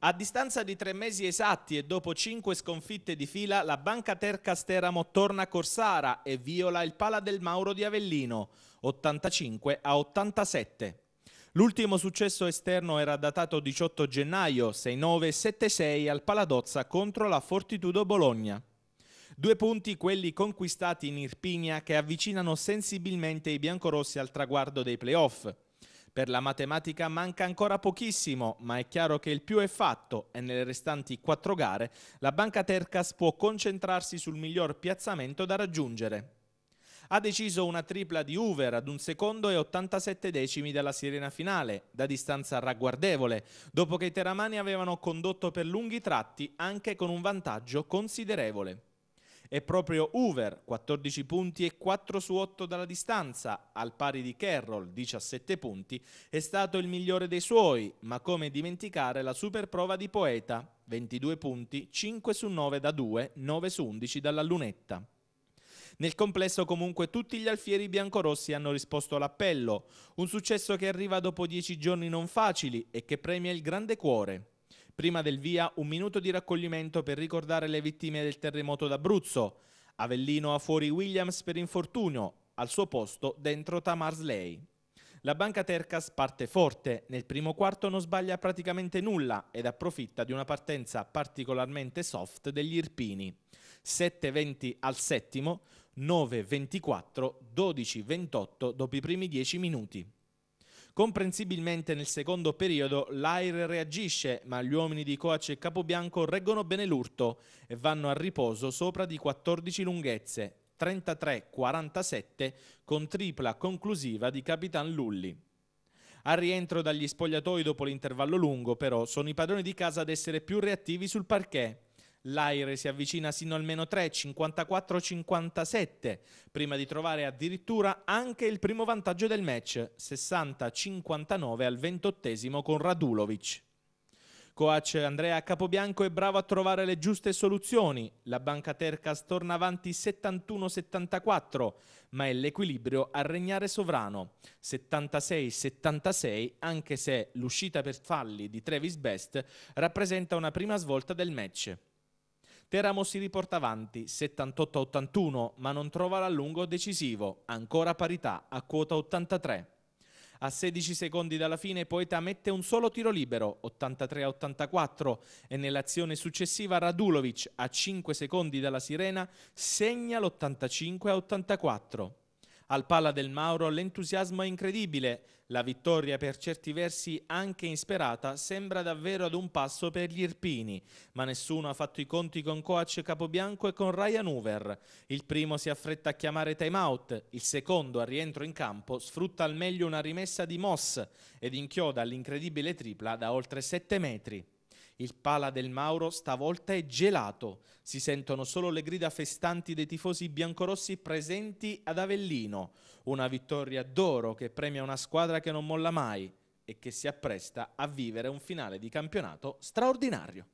A distanza di tre mesi esatti e dopo cinque sconfitte di fila, la Banca Terca Steramo torna a Corsara e viola il Pala del Mauro di Avellino, 85 a 87. L'ultimo successo esterno era datato 18 gennaio, 6-9-7-6 al Paladozza contro la Fortitudo Bologna. Due punti quelli conquistati in Irpinia che avvicinano sensibilmente i biancorossi al traguardo dei playoff. Per la matematica manca ancora pochissimo, ma è chiaro che il più è fatto e nelle restanti quattro gare la Banca Tercas può concentrarsi sul miglior piazzamento da raggiungere. Ha deciso una tripla di Hoover ad un secondo e 87 decimi dalla sirena finale, da distanza ragguardevole, dopo che i teramani avevano condotto per lunghi tratti anche con un vantaggio considerevole. È proprio Hoover, 14 punti e 4 su 8 dalla distanza, al pari di Carroll, 17 punti, è stato il migliore dei suoi, ma come dimenticare la super prova di Poeta, 22 punti, 5 su 9 da 2, 9 su 11 dalla lunetta. Nel complesso comunque tutti gli alfieri biancorossi hanno risposto all'appello, un successo che arriva dopo 10 giorni non facili e che premia il grande cuore. Prima del via un minuto di raccoglimento per ricordare le vittime del terremoto d'Abruzzo. Avellino ha fuori Williams per infortunio, al suo posto dentro Tamar Slay. La banca Tercas parte forte, nel primo quarto non sbaglia praticamente nulla ed approfitta di una partenza particolarmente soft degli Irpini. 7-20 al settimo, 9-24, 12-28 dopo i primi 10 minuti. Comprensibilmente nel secondo periodo l'Air reagisce, ma gli uomini di Coach e Capobianco reggono bene l'urto e vanno a riposo sopra di 14 lunghezze, 33-47 con tripla conclusiva di Capitan Lulli. Al rientro dagli spogliatoi dopo l'intervallo lungo, però, sono i padroni di casa ad essere più reattivi sul parquet. L'Aire si avvicina sino al meno 3, 54, 57, prima di trovare addirittura anche il primo vantaggio del match, 60-59 al 28 con Radulovic. Coach Andrea Capobianco è bravo a trovare le giuste soluzioni. La Banca Tercas torna avanti 71-74, ma è l'equilibrio a regnare sovrano. 76-76, anche se l'uscita per falli di Travis Best rappresenta una prima svolta del match. Teramo si riporta avanti 78-81, ma non trova l'allungo decisivo, ancora parità a quota 83. A 16 secondi dalla fine Poeta mette un solo tiro libero, 83-84, e nell'azione successiva Radulovic, a 5 secondi dalla sirena, segna l'85-84. Al Palla del Mauro l'entusiasmo è incredibile. La vittoria, per certi versi anche insperata, sembra davvero ad un passo per gli Irpini, ma nessuno ha fatto i conti con coach Capobianco e con Ryan Hoover. Il primo si affretta a chiamare time out, il secondo, a rientro in campo, sfrutta al meglio una rimessa di Moss ed inchioda l'incredibile tripla da oltre 7 metri. Il pala del Mauro stavolta è gelato. Si sentono solo le grida festanti dei tifosi biancorossi presenti ad Avellino. Una vittoria d'oro che premia una squadra che non molla mai e che si appresta a vivere un finale di campionato straordinario.